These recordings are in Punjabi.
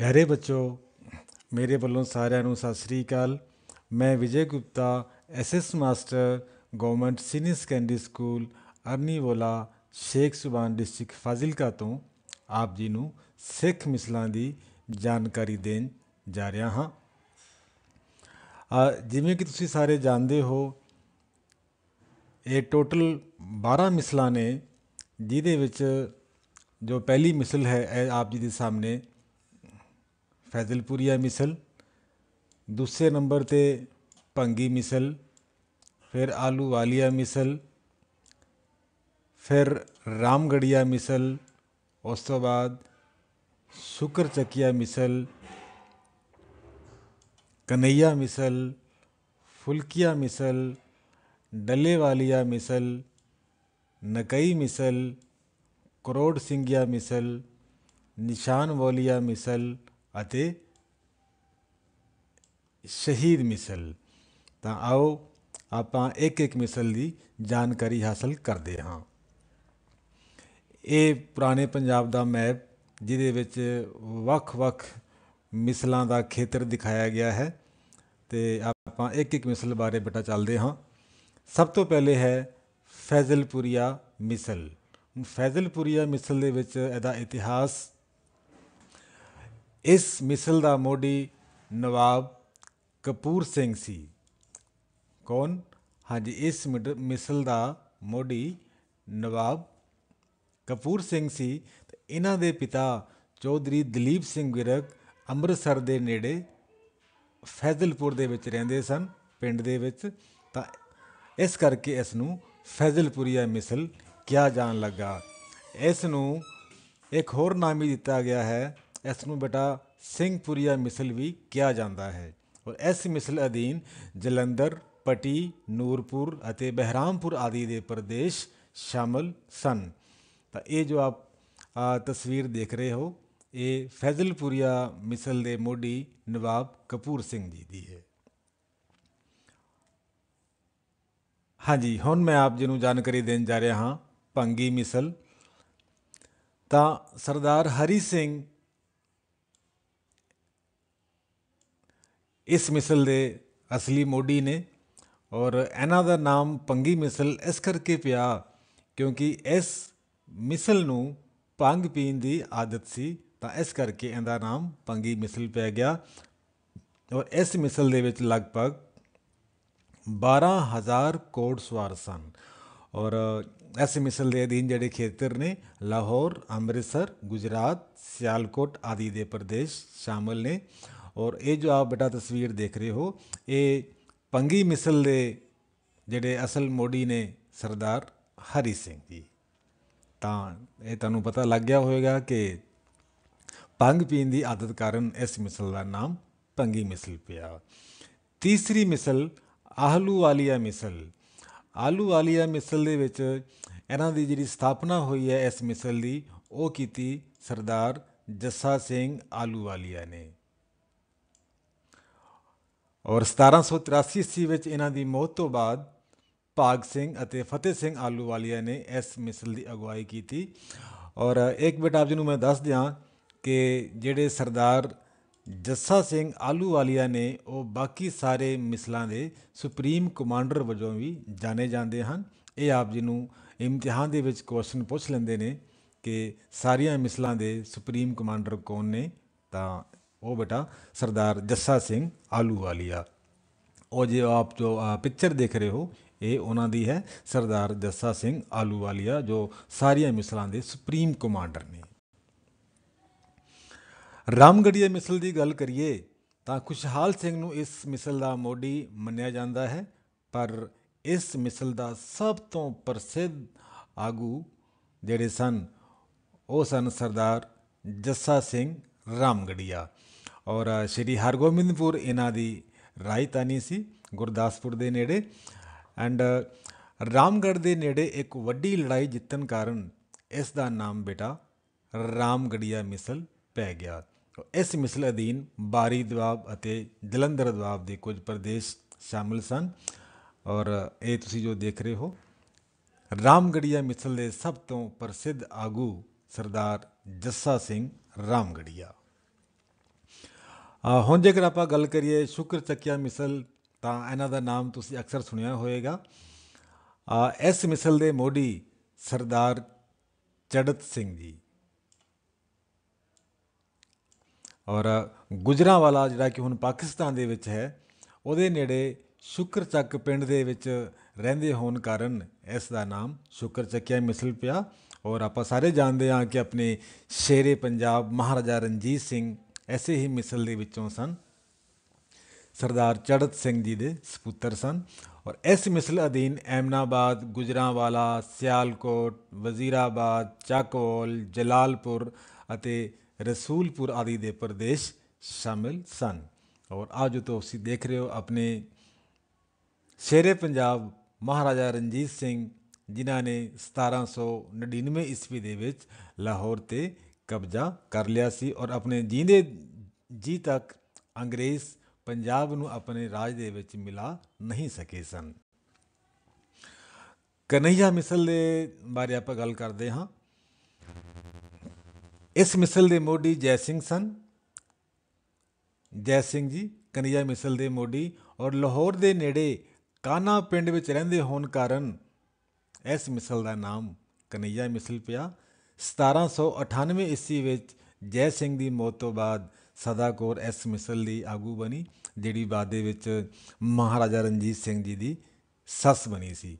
ਪਿਆਰੇ ਬੱਚੋ ਮੇਰੇ ਵੱਲੋਂ ਸਾਰਿਆਂ ਨੂੰ ਸਤਿ ਸ੍ਰੀ ਅਕਾਲ ਮੈਂ Vijay Gupta SS master government senior secondary school Arniwala Sheikh Subhan district Fazilka ਤੋਂ ਆਪ ਜੀ ਨੂੰ ਸਿੱਖ ਮਿਸਲਾਂ ਦੀ ਜਾਣਕਾਰੀ ਦੇਣ ਜਾ ਰਿਹਾ ਹਾਂ ਜਿਵੇਂ ਕਿ ਤੁਸੀਂ ਸਾਰੇ ਜਾਣਦੇ ਹੋ ਇਹ ਟੋਟਲ 12 ਮਿਸਲਾਂ ਨੇ ਜਿਹਦੇ ਵਿੱਚ ਜੋ ਪਹਿਲੀ ਮਿਸਲ ਹੈ ਆਪ ਜੀ ਦੇ ਸਾਹਮਣੇ फैजलपुरिया मिसल दूसरे नंबर ते पंगी मिसल फिर आलू वालिया मिसल फिर रामगढ़िया मिसल उस तो बाद शुकर चकिया मिसल कन्हैया मिसल फुलकिया मिसल डले वालिया मिसल नकई मिसल करोड़ सिंगिया मिसल निशान वालिया मिसल ਅਤੇ ਸ਼ਹੀਦ ਮਿਸਲ ਤਾਂ ਆਓ ਆਪਾਂ ਇੱਕ ਇੱਕ ਮਿਸਲ ਦੀ ਜਾਣਕਾਰੀ ਹਾਸਲ ਕਰਦੇ ਹਾਂ ਇਹ ਪੁਰਾਣੇ ਪੰਜਾਬ ਦਾ ਮੈਪ ਜਿਹਦੇ ਵਿੱਚ ਵੱਖ-ਵੱਖ ਮਿਸਲਾਂ ਦਾ ਖੇਤਰ ਦਿਖਾਇਆ ਗਿਆ ਹੈ ਤੇ ਆਪਾਂ ਇੱਕ ਇੱਕ ਮਿਸਲ ਬਾਰੇ ਬਟਾ ਚੱਲਦੇ ਹਾਂ ਸਭ ਤੋਂ ਪਹਿਲੇ ਹੈ ਫੈਜ਼ਲਪੁਰੀਆ ਮਿਸਲ ਫੈਜ਼ਲਪੁਰੀਆ ਮਿਸਲ ਦੇ ਵਿੱਚ ਇਹਦਾ ਇਤਿਹਾਸ ਇਸ ਮਿਸਲ ਦਾ ਮੋਢੀ ਨਵਾਬ ਕਪੂਰ ਸਿੰਘ ਸੀ ਕੌਣ ਹਾਂਜੀ ਇਸ ਮਿਸਲ ਦਾ ਮੋਢੀ ਨਵਾਬ ਕਪੂਰ ਸਿੰਘ ਸੀ ਇਹਨਾਂ ਦੇ ਪਿਤਾ ਚੌਧਰੀ ਦਲੀਪ ਸਿੰਘ ਵਿਰਕ ਅੰਮ੍ਰਿਤਸਰ ਦੇ ਨੇੜੇ ਫੈਜ਼ਲਪੁਰ ਦੇ ਵਿੱਚ ਰਹਿੰਦੇ ਸਨ ਪਿੰਡ ਦੇ ਵਿੱਚ ਤਾਂ ਇਸ ਕਰਕੇ ਇਸ ਨੂੰ ਫੈਜ਼ਲਪੁਰੀਆ ਮਿਸਲ ਕਿਹਾ ਜਾਣ ਲੱਗਾ ਇਸ ਨੂੰ ਇੱਕ ਹੋਰ ਨਾਮ ਵੀ ਦਿੱਤਾ ਗਿਆ ਹੈ ਇਸ ਨੂੰ ਬੇਟਾ ਸਿੰਘਪੁਰੀਆ ਮਿਸਲ ਵੀ ਕਿਹਾ ਜਾਂਦਾ ਹੈ ਔਰ ਇਸ ਮਿਸਲ ਅਧੀਨ ਜਲੰਧਰ ਪਟੀ ਨੂਰਪੁਰ ਅਤੇ ਬਹਿਰਾਮਪੁਰ ਆਦਿ ਦੇ ਪ੍ਰਦੇਸ਼ ਸ਼ਾਮਲ ਸਨ ਤਾਂ ਇਹ ਜੋ ਆਪ ਤਸਵੀਰ ਦੇਖ ਰਹੇ ਹੋ ਇਹ ਫੈਜ਼ਲਪੁਰੀਆ ਮਿਸਲ ਦੇ ਮੋਢੀ ਨਵਾਬ ਕਪੂਰ ਸਿੰਘ ਜੀ ਦੀ ਹੈ ਹਾਂਜੀ ਹੁਣ ਮੈਂ ਆਪ ਜੀ ਨੂੰ ਜਾਣਕਾਰੀ ਦੇਣ ਜਾ ਰਿਹਾ ਹਾਂ ਪੰਗੀ ਮਿਸਲ ਤਾਂ ਸਰਦਾਰ ਹਰੀ ਸਿੰਘ ਇਸ ਮਿਸਲ ਦੇ ਅਸਲੀ ਮੋਢੀ ਨੇ ਔਰ ਇਹਨਾਂ ਦਾ ਨਾਮ ਪੰਗੀ ਮਿਸਲ ਇਸ ਕਰਕੇ ਪਿਆ ਕਿਉਂਕਿ ਇਸ ਮਿਸਲ ਨੂੰ ਪੰਗ ਪੀਣ ਦੀ ਆਦਤ ਸੀ ਤਾਂ ਇਸ ਕਰਕੇ ਇਹਦਾ ਨਾਮ ਪੰਗੀ ਮਿਸਲ ਪੈ ਗਿਆ ਔਰ ਇਸ ਮਿਸਲ ਦੇ ਵਿੱਚ ਲਗਭਗ 12000 ਕੋਟ ਸਵਾਰ ਸਨ ਔਰ ਇਸ ਮਿਸਲ ਦੇ ਅਧੀਨ ਜਿਹੜੇ ਖੇਤਰ ਨੇ ਲਾਹੌਰ ਅੰਮ੍ਰਿਤਸਰ ਗੁਜਰਾਤ ਸਿਆਲਕੋਟ ਆਦਿ ਦੇ ਪ੍ਰਦੇਸ਼ ਸ਼ਾਮਲ ਨੇ ਔਰ ਇਹ ਜੋ ਆਪ ਬੇਟਾ ਤਸਵੀਰ ਦੇਖ ਰਹੇ ਹੋ ਇਹ ਪੰਗੀ ਮਿਸਲ ਦੇ ਜਿਹੜੇ ਅਸਲ ਮੋਢੀ ਨੇ ਸਰਦਾਰ ਹਰੀ ਸਿੰਘ ਜੀ ਤਾਂ ਇਹ ਤੁਹਾਨੂੰ ਪਤਾ ਲੱਗ ਗਿਆ ਹੋਵੇਗਾ ਕਿ ਪੰਗ ਪੀਣ ਦੀ ਆਦਤ ਕਾਰਨ ਇਸ ਮਿਸਲ ਦਾ ਨਾਮ ਪੰਗੀ ਮਿਸਲ ਪਿਆ ਤੀਸਰੀ ਮਿਸਲ ਆਹਲੂ ਵਾਲੀਆ ਮਿਸਲ ਆਲੂ ਵਾਲੀਆ ਮਿਸਲ ਦੇ ਵਿੱਚ ਇਹਨਾਂ ਦੀ ਜਿਹੜੀ ਸਥਾਪਨਾ ਹੋਈ ਹੈ ਇਸ ਮਿਸਲ ਦੀ ਉਹ ਕੀਤੀ ਸਰਦਾਰ ਜੱਸਾ ਸਿੰਘ ਆਲੂ ਵਾਲੀਆ ਨੇ ਔਰ 1783 ਸੀ ਵਿੱਚ ਇਹਨਾਂ ਦੀ ਮੌਤ ਤੋਂ ਬਾਅਦ ਭਾਗ ਸਿੰਘ ਅਤੇ ਫਤਿਹ ਸਿੰਘ ਆਲੂਵਾਲੀਆ ਨੇ ਇਸ ਮਿਸਲ ਦੀ ਅਗਵਾਈ ਕੀਤੀ ਔਰ ਇੱਕ ਬੇਟਾ ਆਪ ਜੀ ਨੂੰ ਮੈਂ ਦੱਸ ਦਿਆਂ ਕਿ ਜਿਹੜੇ ਸਰਦਾਰ ਜੱਸਾ ਸਿੰਘ ਆਲੂਵਾਲੀਆ ਨੇ ਉਹ ਬਾਕੀ ਸਾਰੇ ਮਿਸਲਾਂ ਦੇ ਸੁਪਰੀਮ ਕਮਾਂਡਰ ਵਜੋਂ ਵੀ ਜਾਣੇ ਜਾਂਦੇ ਹਨ ਇਹ ਆਪ ਜੀ ਨੂੰ ਇਮਤਿਹਾਨ ਦੇ ਵਿੱਚ ਕੁਐਸਚਨ ਪੁੱਛ ਲੈਂਦੇ ਨੇ ਕਿ ਸਾਰੀਆਂ ਮਿਸਲਾਂ ਦੇ ਸੁਪਰੀਮ ਕਮਾਂਡਰ ਕੌਣ ਨੇ ਤਾਂ ਉਹ ਬੇਟਾ ਸਰਦਾਰ ਜੱਸਾ ਸਿੰਘ ਆਲੂ ਵਾਲੀਆ ਉਹ ਜੇ ਆਪ ਜੋ ਪਿਕਚਰ ਦੇਖ ਰਹੇ ਹੋ ਇਹ ਉਹਨਾਂ ਦੀ ਹੈ ਸਰਦਾਰ ਜੱਸਾ ਸਿੰਘ ਆਲੂ ਵਾਲੀਆ ਜੋ ਸਾਰੀਆਂ ਮਿਸਲਾਂ ਦੇ ਸੁਪਰੀਮ ਕਮਾਂਡਰ ਨੇ ਰਾਮਗੜੀਆ ਮਿਸਲ ਦੀ ਗੱਲ ਕਰੀਏ ਤਾਂ ਖੁਸ਼ਹਾਲ ਸਿੰਘ ਨੂੰ ਇਸ ਮਿਸਲ ਦਾ ਮੋਢੀ ਮੰਨਿਆ ਜਾਂਦਾ ਹੈ ਪਰ ਇਸ ਮਿਸਲ ਦਾ ਸਭ ਤੋਂ ਪ੍ਰਸਿੱਧ ਆਗੂ ਜਿਹੜੇ ਸਨ ਉਹ ਸਨ ਸਰਦਾਰ ਜੱਸਾ ਸਿੰਘ ਰਾਮਗੜੀਆ ਔਰ ਸ਼੍ਰੀ ਹਰਗੋਬਿੰਦਪੁਰ ਇਹਨਾਂ ਦੀ ਰਾਜਧਾਨੀ ਸੀ ਗੁਰਦਾਸਪੁਰ ਦੇ ਨੇੜੇ ਐਂਡ ਰਾਮਗੜ੍ਹ ਦੇ ਨੇੜੇ ਇੱਕ ਵੱਡੀ ਲੜਾਈ ਜਿੱਤਣ ਕਾਰਨ ਇਸ ਦਾ ਨਾਮ ਬੇਟਾ ਰਾਮਗੜੀਆ ਮਿਸਲ ਪੈ ਗਿਆ ਇਸ ਮਿਸਲ ਅਧੀਨ ਬਾਰੀ ਦਵਾਬ ਅਤੇ ਜਲੰਧਰ ਦਵਾਬ ਦੇ ਕੁਝ ਪ੍ਰਦੇਸ਼ ਸ਼ਾਮਲ ਸਨ ਔਰ ਇਹ ਤੁਸੀਂ ਜੋ ਦੇਖ ਰਹੇ ਹੋ ਰਾਮਗੜੀਆ ਮਿਸਲ ਦੇ ਸਭ ਤੋਂ ਪ੍ਰਸਿੱਧ ਆਗੂ ਸਰਦਾਰ ਜੱਸਾ ਸਿੰਘ ਰਾਮਗੜੀਆ ਹੁਣ ਜੇਕਰ ਆਪਾਂ ਗੱਲ ਕਰੀਏ ਸ਼ੁਕਰ ਚੱਕਿਆ ਮਿਸਲ ਤਾਂ ਇਹਨਾਂ ਦਾ ਨਾਮ ਤੁਸੀਂ ਅਕਸਰ ਸੁਣਿਆ ਹੋਵੇਗਾ ਇਸ ਮਿਸਲ ਦੇ ਮੋਢੀ ਸਰਦਾਰ ਚੜਤ ਸਿੰਘ ਜੀ ਔਰ ਗੁਜਰਾਵਾਲਾ ਜਿਹੜਾ ਕਿ ਹੁਣ ਪਾਕਿਸਤਾਨ ਦੇ ਵਿੱਚ ਹੈ ਉਹਦੇ ਨੇੜੇ ਸ਼ੁਕਰਚੱਕ ਪਿੰਡ ਦੇ ਵਿੱਚ ਰਹਿੰਦੇ ਹੋਣ ਕਾਰਨ ਇਸ ਦਾ ਨਾਮ ਸ਼ੁਕਰਚੱਕਿਆ ਮਿਸਲ ਪਿਆ ਔਰ ਆਪਾਂ ਸਾਰੇ ਜਾਣਦੇ ਹਾਂ ਕਿ ਆਪਣੇ ਸ਼ੇਰੇ ਪੰਜਾਬ ਮਹਾਰਾਜਾ ਰਣਜੀਤ ਸਿੰਘ ਐਸੇ ਹੀ ਮਿਸਲ ਦੇ ਵਿੱਚੋਂ ਸਨ ਸਰਦਾਰ ਚੜਤ ਸਿੰਘ ਜੀ ਦੇ ਸਪੁੱਤਰ ਸਨ ਔਰ ਇਸ ਮਿਸਲ ਅਧੀਨ ਐਮਨਾਬਾਦ ਗੁਜਰਾਵਾਲਾ ਸਿਆਲਕੋਟ ਵਜ਼ੀਰਾਬਾਦ ਚਾਕੋਲ ਜਲਾਲਪੁਰ ਅਤੇ ਰਸੂਲਪੁਰ ਆਦਿ ਦੇ ਪ੍ਰਦੇਸ਼ ਸ਼ਾਮਿਲ ਸਨ ਔਰ ਅੱਜ ਤੋਂ ਤੁਸੀਂ ਦੇਖ ਰਹੇ ਹੋ ਆਪਣੇ ਸ਼ੇਰੇ ਪੰਜਾਬ ਮਹਾਰਾਜਾ ਰਣਜੀਤ ਸਿੰਘ ਜਿਨ੍ਹਾਂ ਨੇ 1799 ਈਸਵੀ ਦੇ ਵਿੱਚ ਲਾਹੌਰ ਤੇ ਕਬਜ਼ਾ ਕਰ ਲਿਆ ਸੀ ਔਰ ਆਪਣੇ ਜੀਂਦੇ ਜੀ ਤੱਕ ਅੰਗਰੇਜ਼ ਪੰਜਾਬ ਨੂੰ ਆਪਣੇ ਰਾਜ ਦੇ ਵਿੱਚ ਮਿਲਾ ਨਹੀਂ ਸਕੇ ਸਨ ਕਨਈਆ ਮਿਸਲ ਦੇ ਬਾਰੇ ਆਪਾਂ ਗੱਲ ਕਰਦੇ ਹਾਂ ਇਸ ਮਿਸਲ ਦੇ ਮੋਢੀ ਜੈ ਸਿੰਘ ਸਨ ਜੈ ਸਿੰਘ ਜੀ ਕਨਈਆ ਮਿਸਲ ਦੇ ਮੋਢੀ ਔਰ ਲਾਹੌਰ ਦੇ ਨੇੜੇ ਕਾਨਾ ਪਿੰਡ ਵਿੱਚ ਰਹਿੰਦੇ ਹੋਣ ਕਾਰਨ ਇਸ ਮਿਸਲ ਦਾ ਨਾਮ ਕਨਈਆ ਮਿਸਲ ਪਿਆ 1798 ਈਸਵੀ ਵਿੱਚ ਜੈ ਸਿੰਘ ਦੀ ਮੌਤ ਤੋਂ ਬਾਅਦ ਸਦਾ ਕੋਰ ਐਸ ਮਿਸਲ ਦੀ ਆਗੂ ਬਣੀ ਜਿਹੜੀ ਬਾਅਦ ਦੇ ਵਿੱਚ ਮਹਾਰਾਜਾ ਰਣਜੀਤ ਸਿੰਘ ਜੀ ਦੀ ਸੱਸ ਬਣੀ ਸੀ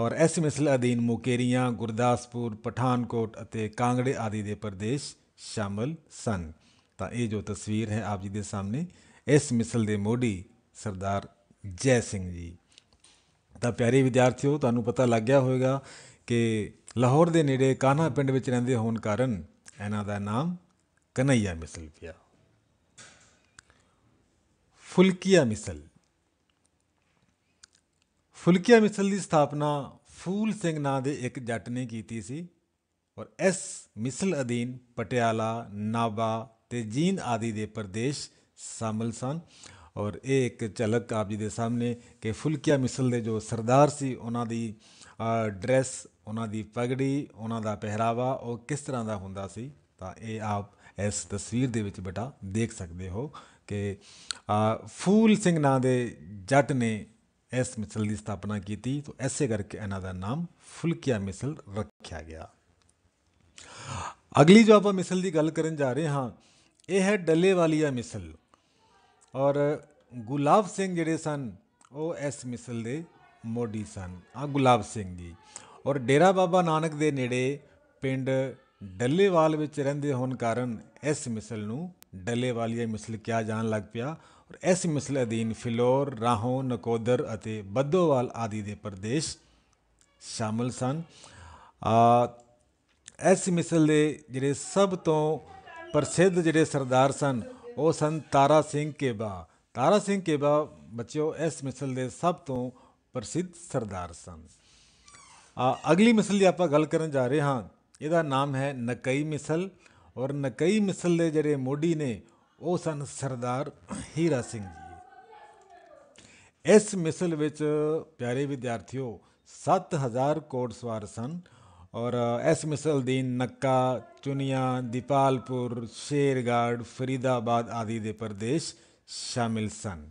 ਔਰ ਐਸ ਮਿਸਲ ਅਧੀਨ ਮੁਕੇਰੀਆਂ ਗੁਰਦਾਸਪੁਰ ਪਠਾਨਕੋਟ ਅਤੇ ਕਾਂਗੜੇ ਆਦਿ ਦੇ ਪ੍ਰਦੇਸ਼ ਸ਼ਾਮਲ ਸਨ ਤਾਂ ਇਹ ਜੋ ਤਸਵੀਰ ਹੈ ਆਪ ਜੀ ਦੇ ਸਾਹਮਣੇ ਐਸ ਮਿਸਲ ਦੇ ਮੋਢੀ ਸਰਦਾਰ ਜੈ ਸਿੰਘ ਜੀ ਤਾਂ ਪਿਆਰੇ ਵਿਦਿਆਰਥੀਓ ਤੁਹਾਨੂੰ ਪਤਾ ਲੱਗ ਗਿਆ ਹੋਵੇਗਾ ਕਿ ਲਾਹੌਰ ਦੇ ਨੇੜੇ ਕਾਨਾ ਪਿੰਡ ਵਿੱਚ ਰਹਿੰਦੇ ਹੋਣ ਕਾਰਨ ਇਹਨਾਂ ਦਾ ਨਾਮ ਕਨਈਆ ਮਿਸਲ ਪਿਆ ਫੁਲਕੀਆ ਮਿਸਲ ਫੁਲਕੀਆ ਮਿਸਲ ਦੀ ਸਥਾਪਨਾ ਫੂਲ ਸਿੰਘ ਨਾਂ ਦੇ ਇੱਕ ਜੱਟ ਨੇ ਕੀਤੀ ਸੀ ਔਰ ਇਸ ਮਿਸਲ ਅਧੀਨ ਪਟਿਆਲਾ ਨਾਬਾ ਤੇ ਜੀਨ ਆਦੀ ਦੇ ਪ੍ਰਦੇਸ਼ ਸ਼ਾਮਲ ਸਨ ਔਰ ਇਹ ਇੱਕ ਝਲਕ ਆਪ ਜੀ ਦੇ ਸਾਹਮਣੇ ਕਿ ਫੁਲਕੀਆ ਮਿਸਲ ਦੇ ਜੋ ਸਰਦਾਰ ਸੀ ਉਹਨਾਂ ਦੀ ਡਰੈਸ ਉਹਨਾਂ ਦੀ ਪਗੜੀ ਉਹਨਾਂ ਦਾ ਪਹਿਰਾਵਾ ਉਹ ਕਿਸ ਤਰ੍ਹਾਂ ਦਾ ਹੁੰਦਾ ਸੀ ਤਾਂ ਇਹ ਆਪ ਇਸ ਤਸਵੀਰ ਦੇ ਵਿੱਚ ਬਟਾ ਦੇਖ ਸਕਦੇ ਹੋ ਕਿ ਫੂਲ ਸਿੰਘ ਨਾਂ ਦੇ ਜੱਟ ਨੇ ਇਸ ਮਿਸਲ ਦੀ ਸਥਾਪਨਾ ਕੀਤੀ ਤਾਂ ਐਸੇ ਕਰਕੇ ਇਹਨਾਂ ਦਾ ਨਾਮ ਫੁਲਕੀਆ ਮਿਸਲ ਰੱਖਿਆ ਗਿਆ ਅਗਲੀ ਜੋ ਆਪਾਂ ਮਿਸਲ ਦੀ ਗੱਲ ਕਰਨ ਜਾ ਰਹੇ ਹਾਂ ਇਹ ਹੈ ਡੱਲੇ ਵਾਲੀਆ ਮਿਸਲ ਔਰ ਗੁਲਾਬ ਸਿੰਘ ਜਿਹੜੇ ਸਨ ਉਹ ਇਸ ਮਿਸਲ ਦੇ ਮੋਢੀ ਸਨ ਆ ਗੁਲਾਬ ਸਿੰਘ ਜੀ ਔਰ ਡੇਰਾ ਬਾਬਾ ਨਾਨਕ ਦੇ ਨੇੜੇ ਪਿੰਡ ਡੱਲੇਵਾਲ ਵਿੱਚ ਰਹਿੰਦੇ ਹੋਣ ਕਾਰਨ ਇਸ ਮਿਸਲ ਨੂੰ ਡੱਲੇਵਾਲੀਆ ਮਿਸਲ ਕਿਹਾ ਜਾਣ ਲੱਗ ਪਿਆ ਔਰ ਇਸ ਮਿਸਲ ਅਧੀਨ ਫਿਲੌਰ ਰਾਹੋਂ ਨਕੋਦਰ ਅਤੇ ਬੱਦੋਵਾਲ ਆਦਿ ਦੇ ਪ੍ਰਦੇਸ਼ ਸ਼ਾਮਲ ਸਨ ਆ ਇਸ ਮਿਸਲ ਦੇ ਜਿਹੜੇ ਸਭ ਤੋਂ ਪ੍ਰਸਿੱਧ ਜਿਹੜੇ ਸਰਦਾਰ ਸਨ ਉਹ ਸਨ ਤਾਰਾ ਸਿੰਘ ਕੇਬਾ ਤਾਰਾ ਸਿੰਘ ਕੇਬਾ ਬੱਚਿਓ ਇਸ ਮਿਸਲ ਦੇ ਸਭ ਤੋਂ ਪ੍ਰਸਿੱਧ ਸਰਦਾਰ ਸਨ ਅਗਲੀ ਮਿਸਲ ਦੀ ਆਪਾਂ ਗੱਲ ਕਰਨ ਜਾ ਰਹੇ ਹਾਂ ਇਹਦਾ ਨਾਮ ਹੈ ਨਕਈ ਮਿਸਲ ਔਰ ਨਕਈ ਮਿਸਲ ਦੇ ਜਿਹੜੇ ਮੋਢੀ ਨੇ ਉਹ ਸਨ ਸਰਦਾਰ ਹੀਰਾ ਸਿੰਘ ਜੀ ਇਸ ਮਿਸਲ ਵਿੱਚ ਪਿਆਰੇ ਵਿਦਿਆਰਥੀਓ 7000 ਕੋਟਸਵਾਰ ਸਨ ਔਰ ਇਸ ਮਿਸਲ ਦੀ ਨੱਕਾ ਚੁਨੀਆਂ ਦੀਪਾਲਪੁਰ ਸ਼ੇਰਗੜ ਫਰੀਦਾਬਾਦ ਆਦਿ ਦੇ ਪ੍ਰਦੇਸ਼ ਸ਼ਾਮਿਲ ਸਨ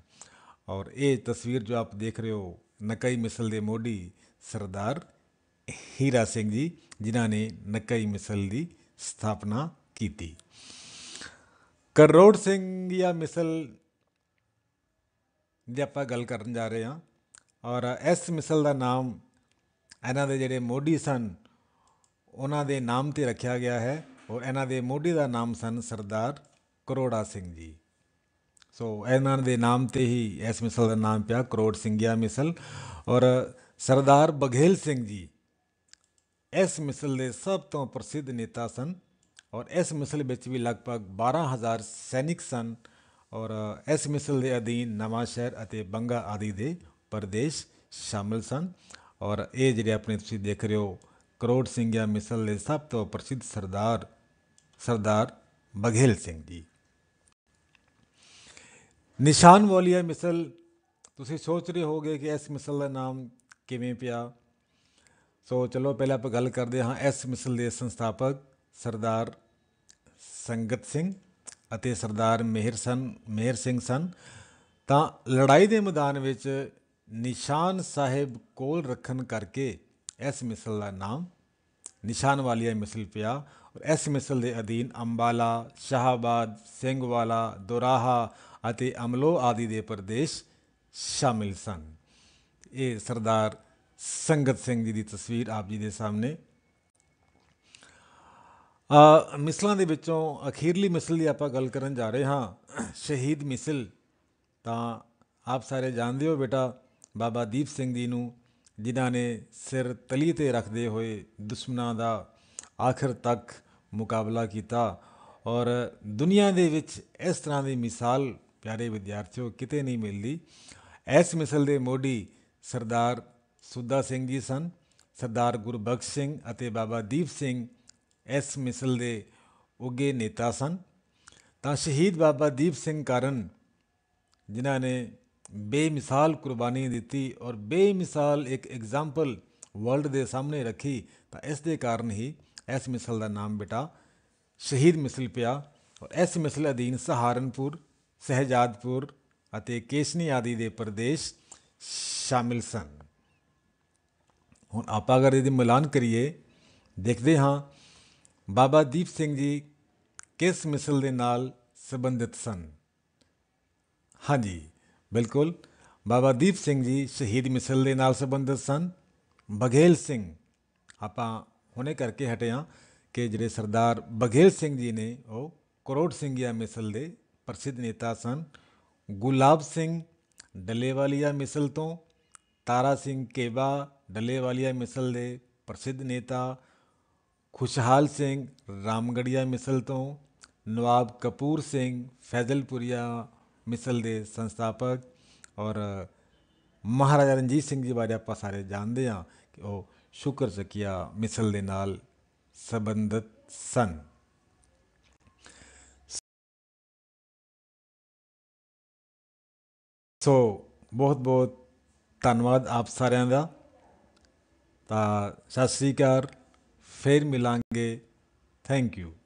ਔਰ ਇਹ ਤਸਵੀਰ ਜੋ ਆਪ ਦੇਖ ਰਹੇ ਹੋ ਨਕਈ ਮਿਸਲ ਦੇ ਮੋਢੀ ਸਰਦਾਰ ਹੀਰਾ ਸਿੰਘ ਜੀ ਜਿਨ੍ਹਾਂ ਨੇ ਨਕਈ ਮਿਸਲ ਦੀ ਸਥਾਪਨਾ ਕੀਤੀ ਕਰੋੜ ਸਿੰਘ ਜਾਂ ਮਿਸਲ ਜੇ ਆਪਾਂ ਗੱਲ ਕਰਨ ਜਾ ਰਹੇ ਹਾਂ ਔਰ ਇਸ ਮਿਸਲ ਦਾ ਨਾਮ ਇਹਨਾਂ ਦੇ ਜਿਹੜੇ ਮੋਢੀ ਸਨ ਉਹਨਾਂ ਦੇ ਨਾਮ ਤੇ ਰੱਖਿਆ ਗਿਆ ਹੈ ਔਰ ਇਹਨਾਂ ਦੇ ਮੋਢੀ ਦਾ ਨਾਮ ਸਨ ਸਰਦਾਰ ਕਰੋੜਾ ਸਿੰਘ ਜੀ ਸੋ ਇਹਨਾਂ ਦੇ ਨਾਮ ਤੇ ਹੀ ਇਸ ਮਿਸਲ ਦਾ ਨਾਮ ਪਿਆ ਕਰੋੜ ਸਿੰਘਿਆ ਮਿਸਲ ਔਰ ਸਰਦਾਰ ਬਘੇਲ ਸਿੰਘ ਜੀ ਇਸ ਮਿਸਲ ਦੇ ਸਭ ਤੋਂ ਪ੍ਰਸਿੱਧ ਨੇਤਾ ਸਨ ਔਰ ਇਸ ਮਿਸਲ ਵਿੱਚ ਵੀ ਲਗਭਗ 12000 ਸੈਨਿਕ ਸਨ ਔਰ ਇਸ ਮਿਸਲ ਦੇ ਅਧੀਨ ਨਵਾਂ ਸ਼ਹਿਰ ਅਤੇ ਬੰਗਾ ਆਦਿ ਦੇ ਪ੍ਰਦੇਸ਼ ਸ਼ਾਮਲ ਸਨ ਔਰ ਇਹ ਜਿਹੜੇ ਆਪਣੇ ਤੁਸੀਂ ਦੇਖ ਰਹੇ ਹੋ ਕਰੋੜ ਸਿੰਘਿਆ ਮਿਸਲ ਦੇ ਸਭ ਤੋਂ ਪ੍ਰਸਿੱਧ ਸਰਦਾਰ ਸਰਦਾਰ ਬਘੇਲ ਸਿੰਘ ਜੀ ਨਿਸ਼ਾਨ ਵਾਲੀਆ ਮਿਸਲ ਤੁਸੀਂ ਸੋਚ ਰਹੇ ਹੋਗੇ ਕਿ ਇਸ ਮਿਸਲ ਦਾ ਨਾਮ ਕਿਵੇਂ ਪਿਆ ਸੋ ਚਲੋ ਪਹਿਲਾਂ ਆਪਾਂ ਗੱਲ ਕਰਦੇ ਹਾਂ ਐਸ ਮਿਸਲ ਦੇ ਸੰਸਥਾਪਕ ਸਰਦਾਰ ਸੰਗਤ ਸਿੰਘ ਅਤੇ ਸਰਦਾਰ ਮਿਹਰ ਸਨ ਮਿਹਰ ਸਿੰਘ ਸਨ ਤਾਂ ਲੜਾਈ ਦੇ ਮੈਦਾਨ ਵਿੱਚ ਨਿਸ਼ਾਨ ਸਾਹਿਬ ਕੋਲ ਰੱਖਣ ਕਰਕੇ ਇਸ ਮਿਸਲ ਦਾ ਨਾਮ ਨਿਸ਼ਾਨ ਵਾਲੀਆ ਮਿਸਲ ਪਿਆ ਔਰ ਇਸ ਮਿਸਲ ਦੇ ਅਧੀਨ ਅੰਬਾਲਾ ਸ਼ਹਾਬਾਦ ਸਿੰਘਵਾਲਾ ਦੁਰਾਹਾ ਅਤੇ ਅਮਲੋ ਆਦਿ ਦੇ ਪ੍ਰਦੇਸ਼ ਸ਼ਾਮਿਲ ਸਨ ਇਹ ਸਰਦਾਰ ਸੰਗਤ ਸਿੰਘ ਜੀ ਦੀ ਤਸਵੀਰ ਆਪ ਜੀ ਦੇ ਸਾਹਮਣੇ ਅ ਮਿਸਲਾਂ ਦੇ ਵਿੱਚੋਂ ਅਖੀਰਲੀ ਮਿਸਲ ਦੀ ਆਪਾਂ ਗੱਲ ਕਰਨ ਜਾ ਰਹੇ ਹਾਂ ਸ਼ਹੀਦ ਮਿਸਲ ਤਾਂ ਆਪ ਸਾਰੇ ਜਾਣਦੇ ਹੋ ਬੇਟਾ ਬਾਬਾ ਦੀਪ ਸਿੰਘ ਜੀ ਨੂੰ ਜਿਨ੍ਹਾਂ ਨੇ ਸਿਰ ਤਲੀ ਤੇ ਰੱਖਦੇ ਹੋਏ ਦੁਸ਼ਮਣਾਂ ਦਾ ਆਖਰ ਤੱਕ ਮੁਕਾਬਲਾ ਕੀਤਾ ਔਰ ਦੁਨੀਆ ਦੇ ਵਿੱਚ ਇਸ ਤਰ੍ਹਾਂ ਦੀ ਮਿਸਾਲ ਪਿਆਰੇ ਵਿਦਿਆਰਥੀਓ ਕਿਤੇ ਨਹੀਂ ਮਿਲਦੀ ਇਸ ਮਿਸਲ ਦੇ ਮੋਢੀ ਸਰਦਾਰ ਸੁਦਾ ਸਿੰਘ ਜੀ ਸਨ ਸਰਦਾਰ ਗੁਰਬਖਸ਼ ਸਿੰਘ ਅਤੇ ਬਾਬਾ ਦੀਪ ਸਿੰਘ ਐਸ ਮਿਸਲ ਦੇ ਉਗੇ ਨੇਤਾ ਸਨ ਤਾਂ ਸ਼ਹੀਦ ਬਾਬਾ ਦੀਪ ਸਿੰਘ ਕਾਰਨ ਜਿਨ੍ਹਾਂ ਨੇ ਬੇਮਿਸਾਲ ਕੁਰਬਾਨੀ ਦਿੱਤੀ ਔਰ ਬੇਮਿਸਾਲ ਇੱਕ ਐਗਜ਼ਾਮਪਲ ਵਰਲਡ ਦੇ ਸਾਹਮਣੇ ਰੱਖੀ ਤਾਂ ਇਸ ਦੇ ਕਾਰਨ ਹੀ ਇਸ ਮਿਸਲ ਦਾ ਨਾਮ ਬਿਟਾ ਸ਼ਹੀਦ ਮਿਸਲ ਪਿਆ ਔਰ ਇਸ ਮਿਸਲ ਅਧੀਨ ਸਹਾਰਨਪੁਰ ਸਹਿਜਾਦਪੁਰ ਅਤੇ ਕੇਸ਼ਨੀ ਆਦਿ ਦੇ ਪ੍ਰਦੇਸ਼ ਸ਼ਾਮਿਲ ਸਨ ਹੁਣ ਆਪਾਂ ਅਗਰ ਇਹਦੀ ਮਿਲਾਨ ਕਰੀਏ ਦੇਖਦੇ ਹਾਂ ਬਾਬਾ ਦੀਪ ਸਿੰਘ ਜੀ ਕਿਸ ਮਿਸਲ ਦੇ ਨਾਲ ਸੰਬੰਧਿਤ ਸਨ ਹਾਂਜੀ ਬਿਲਕੁਲ ਬਾਬਾ ਦੀਪ ਸਿੰਘ ਜੀ ਸ਼ਹੀਦ ਮਿਸਲ ਦੇ ਨਾਲ ਸੰਬੰਧਿਤ ਸਨ ਬਘੇਲ ਸਿੰਘ ਆਪਾਂ ਹੁਣੇ ਕਰਕੇ ਹਟੇ ਹਾਂ ਕਿ ਜਿਹੜੇ ਸਰਦਾਰ ਬਘੇਲ ਸਿੰਘ ਜੀ ਨੇ ਉਹ ਕਰੋੜ ਸਿੰਘਿਆ ਮਿਸਲ ਦੇ ਪ੍ਰਸਿੱਧ ਨੇਤਾ ਸਨ ਗੁਲਾਬ ਸਿੰਘ ਡੱਲੇਵਾਲੀਆ ਮਿਸਲ ਤੋਂ ਤਾਰਾ ਸਿੰਘ ਕੇਵਾ ਡੱਲੇਵਾਲੀਆ ਮਿਸਲ ਦੇ ਪ੍ਰਸਿੱਧ ਨੇਤਾ ਖੁਸ਼ਹਾਲ ਸਿੰਘ ਰਾਮਗੜੀਆ ਮਿਸਲ ਤੋਂ ਨਵਾਬ ਕਪੂਰ ਸਿੰਘ ਫੈਜ਼ਲਪੁਰੀਆ ਮਿਸਲ ਦੇ ਸੰਸਥਾਪਕ ਔਰ ਮਹਾਰਾਜਾ ਰਣਜੀਤ ਸਿੰਘ ਜੀ ਬਾਰੇ ਆਪਾਂ ਸਾਰੇ ਜਾਣਦੇ ਹਾਂ ਕਿ ਉਹ ਸ਼ੁਕਰ ਜ਼ਕੀਆ ਮਿਸਲ ਦੇ ਨਾਲ ਸੰਬੰਧਿਤ ਸਨ ਸੋ ਬਹੁਤ ਬਹੁਤ ਧੰਨਵਾਦ ਆਪ ਸਾਰਿਆਂ ਦਾ ਤਾਂ ਸਤਿ ਸ੍ਰੀ ਅਕਾਲ ਫੇਰ ਮਿਲਾਂਗੇ ਥੈਂਕ ਯੂ